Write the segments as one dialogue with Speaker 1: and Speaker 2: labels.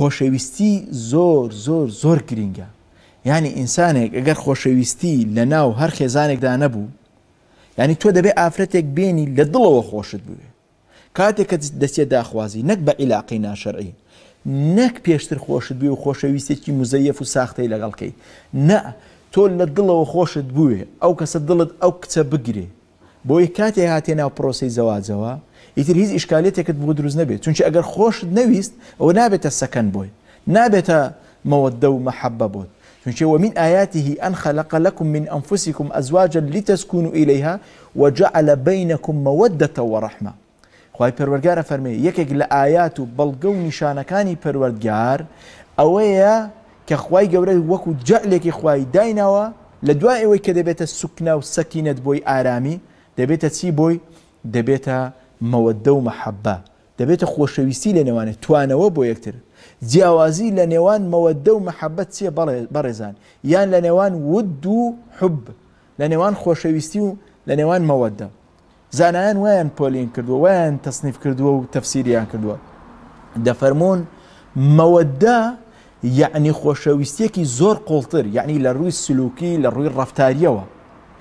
Speaker 1: خۆشەویستی زۆر زۆر زۆر گرینگە ینی ئینسانێک ئەگەر خۆشەویستی لە ناو هەر خێزانێکدا نەبوو ینی تۆ دەبێت ئافرەتێک بێنی لە دڵەوە خۆشت بوێ کاتێک کە دەچێت داخوازی نەک بە عیلاقی ناشەرعی نەک پێشتر خۆشت بێ و خۆشەویستێکی موزەیەف و ساختەی لەگەڵکەی نە تۆ لە دڵەوە خۆشت بووێ ئەو کەسە دڵت ئەو کچە بگرێ بویکاتی بۆی کاتێک هاتێ ناو پرۆسی زەواجەوە ئیتر هیچ ئیشکالێتێکت بۆ دروست نەبێت چونچە اگر خوش نویست او نابێتە سکن بۆی نابێتە مەوەدە و محبب بود بۆت چونچە ومن آياته أن خلق لكم من أنفسكم أزواجا لتسكنوا إليها جعل بينكم مودة ورحمة خی پەروەرگارە فەرمی یەکێک لە ئايات و بەڵگە و پروردگار پەروەردگار که خواهی خی گەورە وەکو جەلێکی خوای داینەوە لە دوای ئەوەی کە دەبێتە سوکنا و سکینت بوی آرامی دەبێتە چی بۆی دەبێتە مەوەدە و مەحەبە دەبێتە خۆشەویستی لە نێوانێت توانەوە بۆ یەکتر جیاوازی لە نێوان مەوەدە و مەحەبەت چیە بەڕێزان یان لە نێوان ود و حب لە نێوان خۆشەویستی و لە نێوان مەوەدە زانایان ویان پۆلین کردووە ویان تەصنیف کردووە و تەفسیریان کردووە دەفەرمونون مەوەدە یعنی خۆشەویستێکی زۆر قوڵتر یعنی لە ڕووی سلوکی لە ڕووی ڕفتاریەوە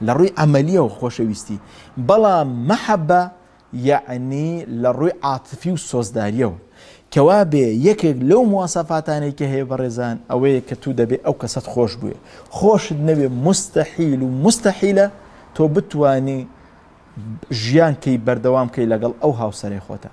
Speaker 1: لە ڕووی ئەمەلیەوە خۆشەویستی بەڵام مەحەبە یعنی لە ڕووی عاتفی و سۆزداریەوە کەوا بێ یەکێک لەو موواسەفاتانێک کە هەیە بەڕێزان ئەوەیە کە تو دەبێت ئەو کەسەت خۆش بووێ خۆشت نەبێ مستەحیل و مستەحیلە تۆ بتانی ژیان کەی بەردەوام کەی لەگەڵ ئەو هاوسەرەی خۆتە.